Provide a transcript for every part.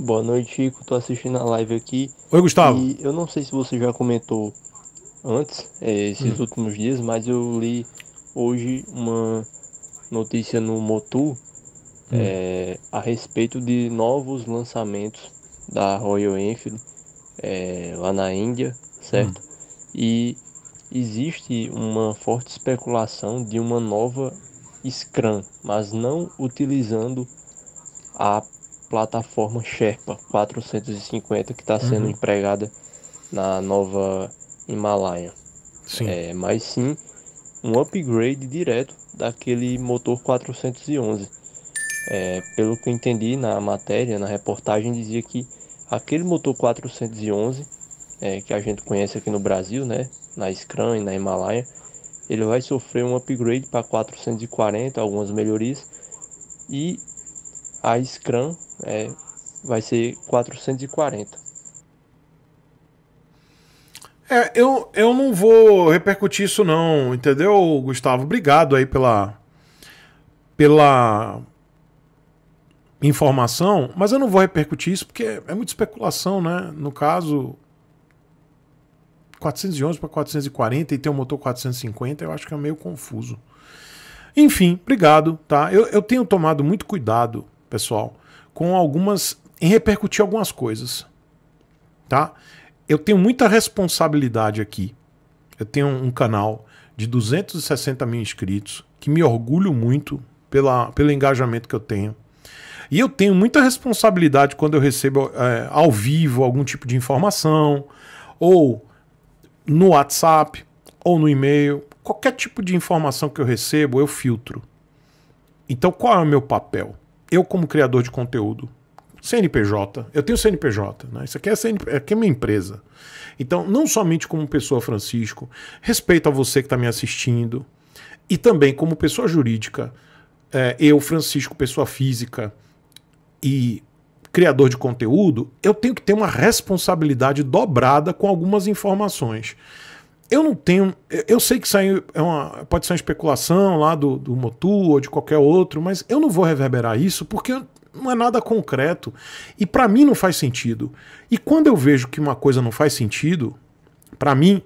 Boa noite, Chico. Tô assistindo a live aqui. Oi, Gustavo. E eu não sei se você já comentou antes, é, esses hum. últimos dias, mas eu li hoje uma notícia no Motu hum. é, a respeito de novos lançamentos da Royal Enfield é, lá na Índia, certo? Hum. E existe uma forte especulação de uma nova Scrum, mas não utilizando a plataforma Sherpa 450 que está sendo uhum. empregada na nova Himalaia. Sim. É, mas sim um upgrade direto daquele motor 411. É, pelo que eu entendi na matéria, na reportagem, dizia que aquele motor 411 é, que a gente conhece aqui no Brasil, né, na Scrum e na Himalaia, ele vai sofrer um upgrade para 440, algumas melhorias, e a Scrum é, vai ser 440. É, eu, eu não vou repercutir isso não, entendeu, Gustavo? Obrigado aí pela pela informação, mas eu não vou repercutir isso porque é, muita especulação, né? No caso 411 para 440 e ter um motor 450, eu acho que é meio confuso. Enfim, obrigado, tá? Eu, eu tenho tomado muito cuidado, pessoal, com algumas. em repercutir algumas coisas. Tá? Eu tenho muita responsabilidade aqui. Eu tenho um canal de 260 mil inscritos, que me orgulho muito pela, pelo engajamento que eu tenho. E eu tenho muita responsabilidade quando eu recebo é, ao vivo algum tipo de informação, ou no WhatsApp, ou no e-mail. Qualquer tipo de informação que eu recebo, eu filtro. Então, qual é o meu papel? eu, como criador de conteúdo, CNPJ, eu tenho CNPJ, né? Isso aqui é, CNP, aqui é, é minha empresa. Então, não somente como pessoa, Francisco, respeito a você que está me assistindo, e também como pessoa jurídica, é, eu, Francisco, pessoa física e criador de conteúdo, eu tenho que ter uma responsabilidade dobrada com algumas informações. Eu não tenho. Eu sei que isso aí é uma, pode ser uma especulação lá do, do Motu ou de qualquer outro, mas eu não vou reverberar isso porque não é nada concreto. E para mim não faz sentido. E quando eu vejo que uma coisa não faz sentido, para mim,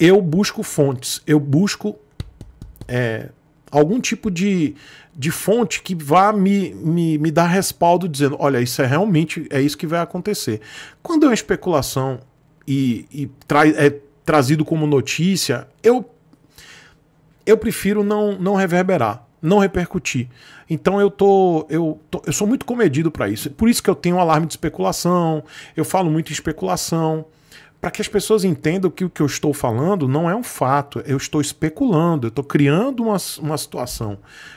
eu busco fontes, eu busco é, algum tipo de, de fonte que vá me, me, me dar respaldo dizendo: olha, isso é realmente é isso que vai acontecer. Quando é uma especulação e, e traz. É, trazido como notícia, eu, eu prefiro não, não reverberar, não repercutir. Então eu tô, eu, tô, eu sou muito comedido para isso. Por isso que eu tenho um alarme de especulação, eu falo muito em especulação para que as pessoas entendam que o que eu estou falando não é um fato, eu estou especulando, eu estou criando uma, uma situação.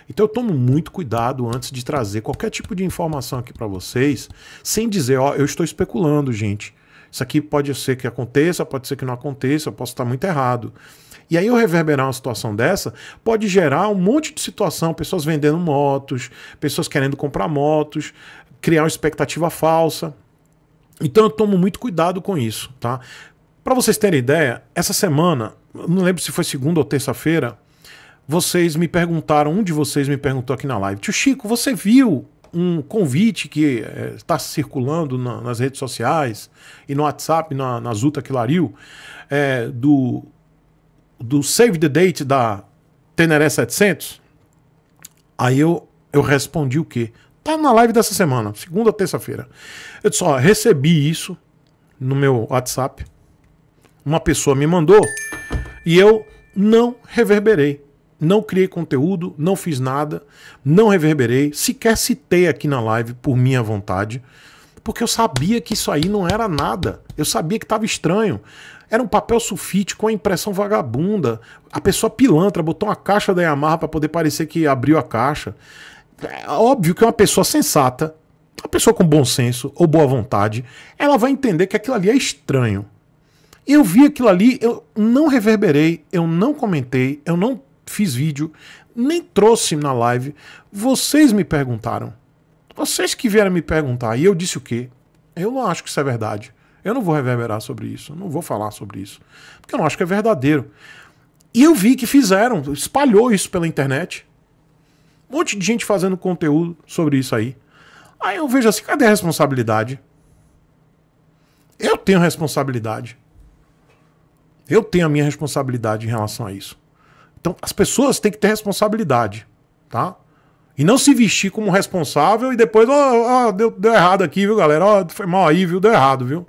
Então eu tomo muito cuidado antes de trazer qualquer tipo de informação aqui para vocês, sem dizer, ó, eu estou especulando, gente. Isso aqui pode ser que aconteça, pode ser que não aconteça, eu posso estar muito errado. E aí eu reverberar uma situação dessa pode gerar um monte de situação, pessoas vendendo motos, pessoas querendo comprar motos, criar uma expectativa falsa. Então eu tomo muito cuidado com isso, tá? Para vocês terem ideia, essa semana, não lembro se foi segunda ou terça-feira, vocês me perguntaram, um de vocês me perguntou aqui na live, tio Chico, você viu um convite que está é, tá circulando na, nas redes sociais e no WhatsApp, na, na Zuta Quilariu, é, do, do Save the Date da Teneré 700. Aí eu, eu respondi o quê? Tá na live dessa semana, segunda terça-feira. Eu só recebi isso no meu WhatsApp. Uma pessoa me mandou e eu não reverberei não criei conteúdo, não fiz nada, não reverberei, sequer citei aqui na live por minha vontade, porque eu sabia que isso aí não era nada. Eu sabia que estava estranho. Era um papel sulfite com a impressão vagabunda. A pessoa pilantra botou uma caixa da Yamaha para poder parecer que abriu a caixa. É óbvio que uma pessoa sensata, uma pessoa com bom senso ou boa vontade, ela vai entender que aquilo ali é estranho. Eu vi aquilo ali, eu não reverberei, eu não comentei, eu não fiz vídeo, nem trouxe na live. Vocês me perguntaram. Vocês que vieram me perguntar e eu disse o quê? Eu não acho que isso é verdade. Eu não vou reverberar sobre isso, não vou falar sobre isso, porque eu não acho que é verdadeiro. E eu vi que fizeram, espalhou isso pela internet. Um monte de gente fazendo conteúdo sobre isso aí. Aí eu vejo assim, cadê a responsabilidade? Eu tenho responsabilidade. Eu tenho a minha responsabilidade em relação a isso. Então, as pessoas têm que ter responsabilidade, tá? E não se vestir como responsável e depois, ó, oh, oh, deu, deu, errado aqui, viu, galera? Ó, oh, foi mal aí, viu? Deu errado, viu?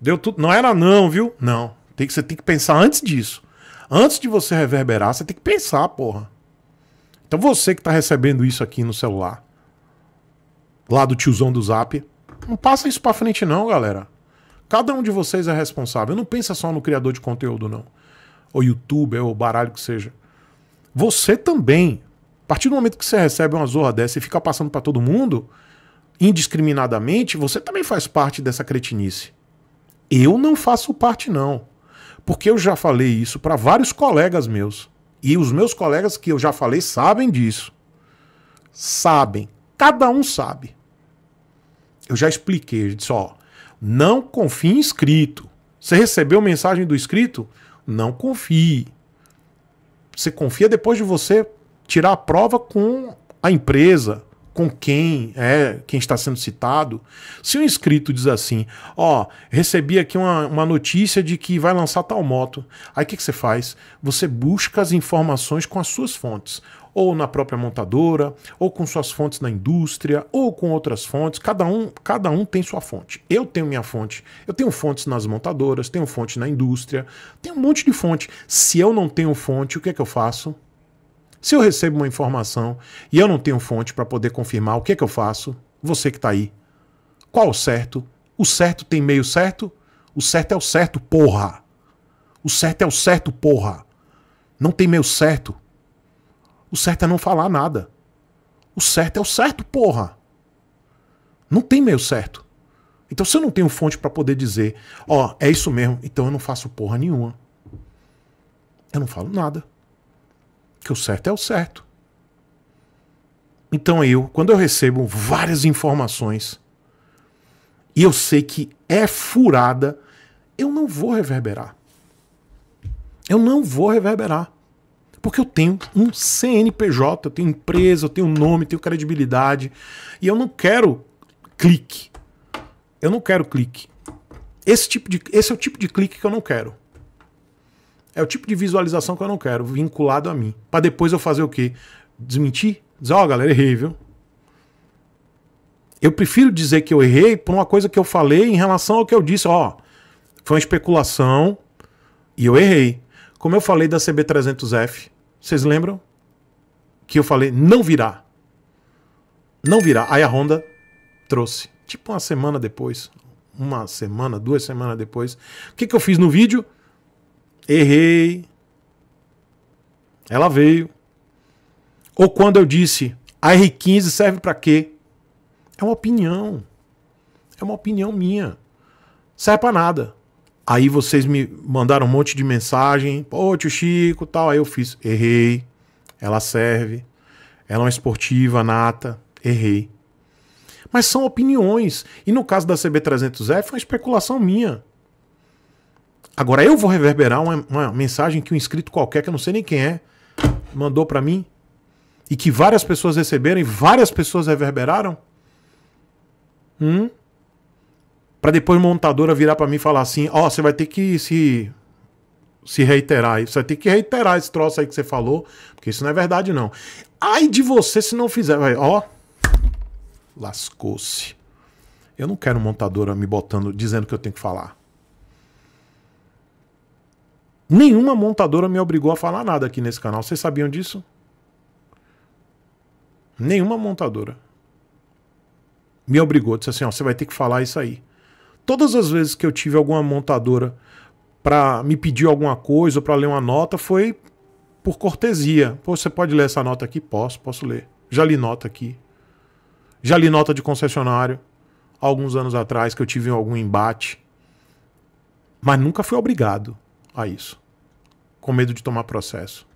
Deu tudo. Não era não, viu? Não. Tem que, você tem que pensar antes disso. Antes de você reverberar, você tem que pensar, porra. Então você que tá recebendo isso aqui no celular, lá do tiozão do zap, não passa isso pra frente, não, galera. Cada um de vocês é responsável. Não pensa só no criador de conteúdo, não ou youtuber, ou baralho que seja. Você também, a partir do momento que você recebe uma zorra dessa e fica passando para todo mundo, indiscriminadamente, você também faz parte dessa cretinice. Eu não faço parte, não. Porque eu já falei isso para vários colegas meus. E os meus colegas que eu já falei sabem disso. Sabem. Cada um sabe. Eu já expliquei. Eu disse: ó, não confie em inscrito. Você recebeu mensagem do inscrito? Não confie. Você confia depois de você tirar a prova com a empresa, com quem é quem está sendo citado. Se um inscrito diz assim, ó, oh, recebi aqui uma, uma notícia de que vai lançar tal moto, aí o que, que você faz? Você busca as informações com as suas fontes ou na própria montadora, ou com suas fontes na indústria, ou com outras fontes. Cada um, cada um tem sua fonte. Eu tenho minha fonte. Eu tenho fontes nas montadoras, tenho fonte na indústria, tenho um monte de fonte. Se eu não tenho fonte, o que é que eu faço? Se eu recebo uma informação e eu não tenho fonte para poder confirmar, o que é que eu faço? Você que está aí. Qual o certo? O certo tem meio certo? O certo é o certo, porra. O certo é o certo, porra. Não tem meio certo. O certo é não falar nada. O certo é o certo, porra. Não tem meio certo. Então, se eu não tenho fonte para poder dizer, ó, oh, é isso mesmo, então eu não faço porra nenhuma. Eu não falo nada que o certo é o certo. Então eu, quando eu recebo várias informações e eu sei que é furada, eu não vou reverberar. Eu não vou reverberar. Porque eu tenho um CNPJ, eu tenho empresa, eu tenho nome, eu tenho credibilidade. E eu não quero clique. Eu não quero clique. Esse, tipo de, esse é o tipo de clique que eu não quero. É o tipo de visualização que eu não quero, vinculado a mim. Para depois eu fazer o quê? Desmentir? Dizer, ó, oh, galera, errei, viu? Eu prefiro dizer que eu errei por uma coisa que eu falei em relação ao que eu disse, ó. Oh, foi uma especulação e eu errei. Como eu falei da CB300F, vocês lembram? Que eu falei, não virá. Não virá. Aí a Honda trouxe. Tipo uma semana depois. Uma semana, duas semanas depois. O que, que eu fiz no vídeo? errei, ela veio. Ou quando eu disse, a R15 serve para quê? É uma opinião. É uma opinião minha. Serve para nada. Aí vocês me mandaram um monte de mensagem, pô, tio Chico, tal, aí eu fiz, errei. Ela serve. Ela é uma esportiva nata, errei. Mas são opiniões. E no caso da CB300F, foi é uma especulação minha. Agora eu vou reverberar uma, uma mensagem que um inscrito qualquer, que eu não sei nem quem é, mandou para mim e que várias pessoas receberam e várias pessoas reverberaram? Hum? Para depois a montadora virar para mim e falar assim: Ó, oh, você vai ter que se, se reiterar. Você vai ter que reiterar esse troço aí que você falou, porque isso não é verdade, não. Ai de você se não fizer. Vai, ó, lascou-se. Eu não quero montadora me botando, dizendo que eu tenho que falar. Nenhuma montadora me obrigou a falar nada aqui nesse canal. Vocês sabiam disso? Nenhuma montadora me obrigou. Disse assim: ó, você vai ter que falar isso aí. Todas as vezes que eu tive alguma montadora para me pedir alguma coisa ou para ler uma nota, foi por cortesia. Pô, você pode ler essa nota aqui? Posso, posso ler. Já li nota aqui. Já li nota de concessionário alguns anos atrás que eu tive algum embate. Mas nunca fui obrigado a isso, com medo de tomar processo.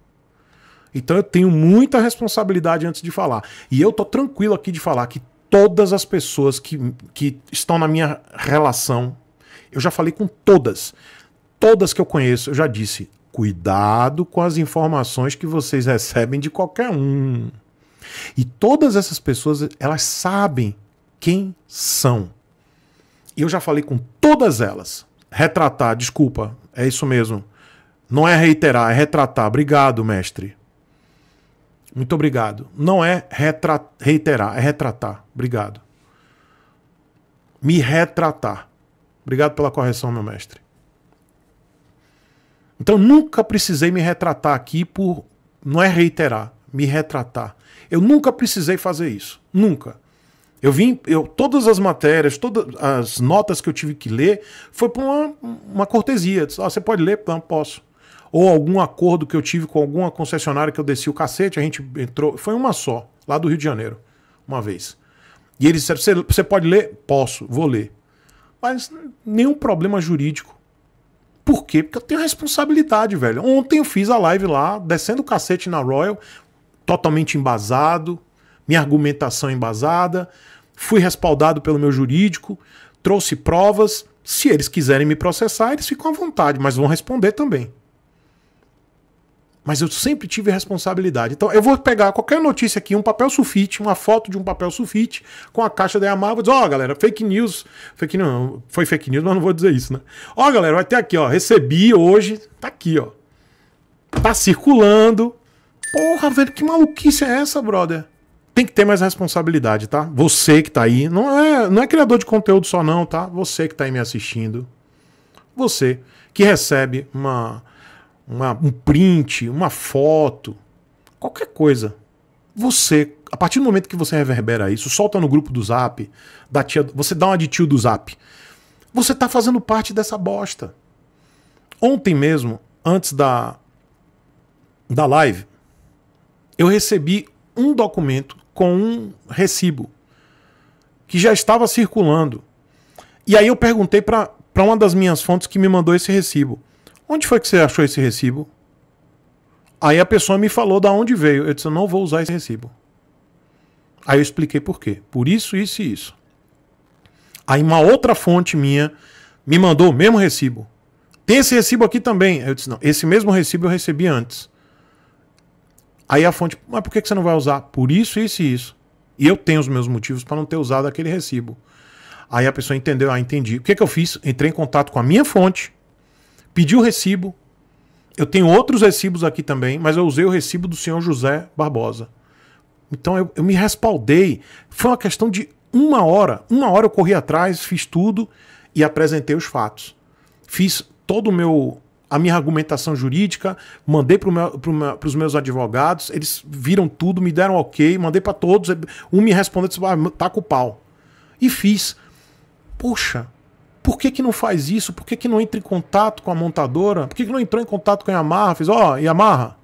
Então eu tenho muita responsabilidade antes de falar. E eu tô tranquilo aqui de falar que todas as pessoas que, que estão na minha relação, eu já falei com todas, todas que eu conheço, eu já disse: cuidado com as informações que vocês recebem de qualquer um. E todas essas pessoas, elas sabem quem são. E eu já falei com todas elas. Retratar, desculpa, é isso mesmo. Não é reiterar, é retratar. Obrigado, mestre. Muito obrigado. Não é reiterar, é retratar. Obrigado. Me retratar. Obrigado pela correção, meu mestre. Então nunca precisei me retratar aqui por. Não é reiterar, me retratar. Eu nunca precisei fazer isso. Nunca. Eu vim, eu, todas as matérias, todas as notas que eu tive que ler, foi por uma, uma cortesia. Disse, ah, você pode ler? Não, posso. Ou algum acordo que eu tive com alguma concessionária que eu desci o cacete, a gente entrou. Foi uma só, lá do Rio de Janeiro, uma vez. E eles disseram: você pode ler? Posso, vou ler. Mas nenhum problema jurídico. Por quê? Porque eu tenho responsabilidade, velho. Ontem eu fiz a live lá, descendo o cacete na Royal, totalmente embasado, minha argumentação embasada, fui respaldado pelo meu jurídico, trouxe provas. Se eles quiserem me processar, eles ficam à vontade, mas vão responder também. Mas eu sempre tive responsabilidade. Então eu vou pegar qualquer notícia aqui, um papel sulfite, uma foto de um papel sulfite com a caixa da Yamaha, vou dizer, ó, oh, galera, fake news. Fake news, foi fake news, mas não vou dizer isso, né? Ó, oh, galera, vai ter aqui, ó, recebi hoje, tá aqui, ó. Tá circulando. Porra, velho, que maluquice é essa, brother? tem que ter mais responsabilidade, tá? Você que tá aí, não é, não é criador de conteúdo só não, tá? Você que tá aí me assistindo, você que recebe uma, uma um print, uma foto, qualquer coisa. Você, a partir do momento que você reverbera isso, solta no grupo do Zap, da tia, você dá uma de tio do Zap. Você tá fazendo parte dessa bosta. Ontem mesmo, antes da da live, eu recebi um documento com um recibo que já estava circulando. E aí eu perguntei para uma das minhas fontes que me mandou esse recibo. Onde foi que você achou esse recibo? Aí a pessoa me falou da onde veio. Eu disse, eu não vou usar esse recibo. Aí eu expliquei por quê. Por isso, isso e isso. Aí uma outra fonte minha me mandou o mesmo recibo. Tem esse recibo aqui também. Eu disse, não, esse mesmo recibo eu recebi antes. Aí a fonte, mas por que você não vai usar? Por isso, isso e isso. E eu tenho os meus motivos para não ter usado aquele recibo. Aí a pessoa entendeu, ah, entendi. O que, que eu fiz? Entrei em contato com a minha fonte, pedi o recibo. Eu tenho outros recibos aqui também, mas eu usei o recibo do senhor José Barbosa. Então eu, eu me respaldei. Foi uma questão de uma hora. Uma hora eu corri atrás, fiz tudo e apresentei os fatos. Fiz todo o meu a minha argumentação jurídica, mandei para os meus advogados, eles viram tudo, me deram ok, mandei para todos, um me respondeu, disse, ah, tá com o pau. E fiz. Poxa, por que, que não faz isso? Por que, que não entra em contato com a montadora? Por que, que não entrou em contato com a Yamaha? Fiz, ó, oh, Yamaha,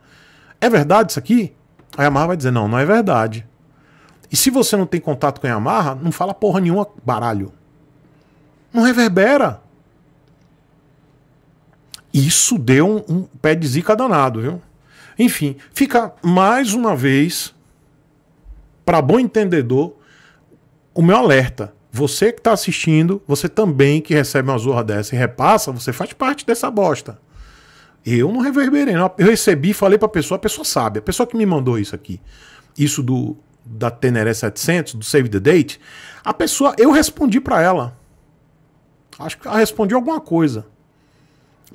é verdade isso aqui? A Yamaha vai dizer, não, não é verdade. E se você não tem contato com a Yamaha, não fala porra nenhuma, baralho. Não reverbera. Isso deu um, um pé de zica danado, viu? Enfim, fica mais uma vez, para bom entendedor, o meu alerta. Você que está assistindo, você também que recebe uma zorra dessa e repassa, você faz parte dessa bosta. Eu não reverberei, não. Eu recebi, falei para a pessoa, a pessoa sabe, a pessoa que me mandou isso aqui, isso do da Teneré 700, do Save the Date, a pessoa, eu respondi para ela. Acho que ela respondeu alguma coisa.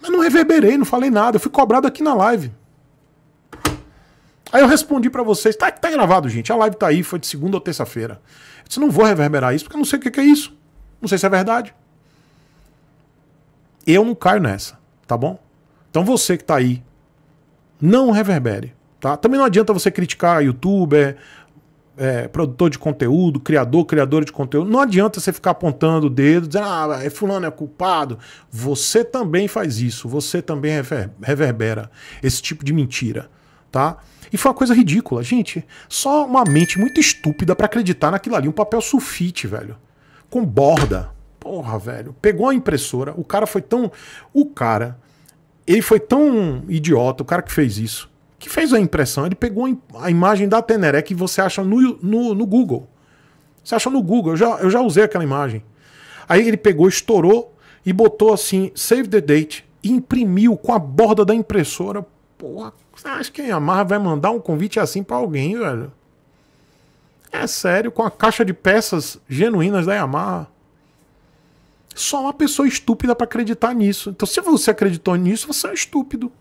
Mas não reverberei, não falei nada. Eu fui cobrado aqui na live. Aí eu respondi para vocês, tá, tá gravado, gente. A live tá aí, foi de segunda ou terça-feira. Eu disse, não vou reverberar isso, porque eu não sei o que, que é isso. Não sei se é verdade. Eu não caio nessa, tá bom? Então você que tá aí, não reverbere, tá? Também não adianta você criticar youtuber, é, produtor de conteúdo, criador, criadora de conteúdo, não adianta você ficar apontando o dedo, dizendo, ah, é fulano é culpado. Você também faz isso, você também reverbera esse tipo de mentira, tá? E foi uma coisa ridícula, gente. Só uma mente muito estúpida para acreditar naquilo ali, um papel sulfite, velho, com borda. Porra, velho. Pegou a impressora, o cara foi tão, o cara, ele foi tão idiota, o cara que fez isso que fez a impressão. Ele pegou a imagem da Teneré que você acha no, no, no Google. Você acha no Google, eu já, eu já usei aquela imagem. Aí ele pegou, estourou e botou assim, save the date, e imprimiu com a borda da impressora. Porra, você acha que a Yamaha vai mandar um convite assim para alguém, velho? É sério, com a caixa de peças genuínas da Yamaha. Só uma pessoa estúpida para acreditar nisso. Então, se você acreditou nisso, você é um estúpido.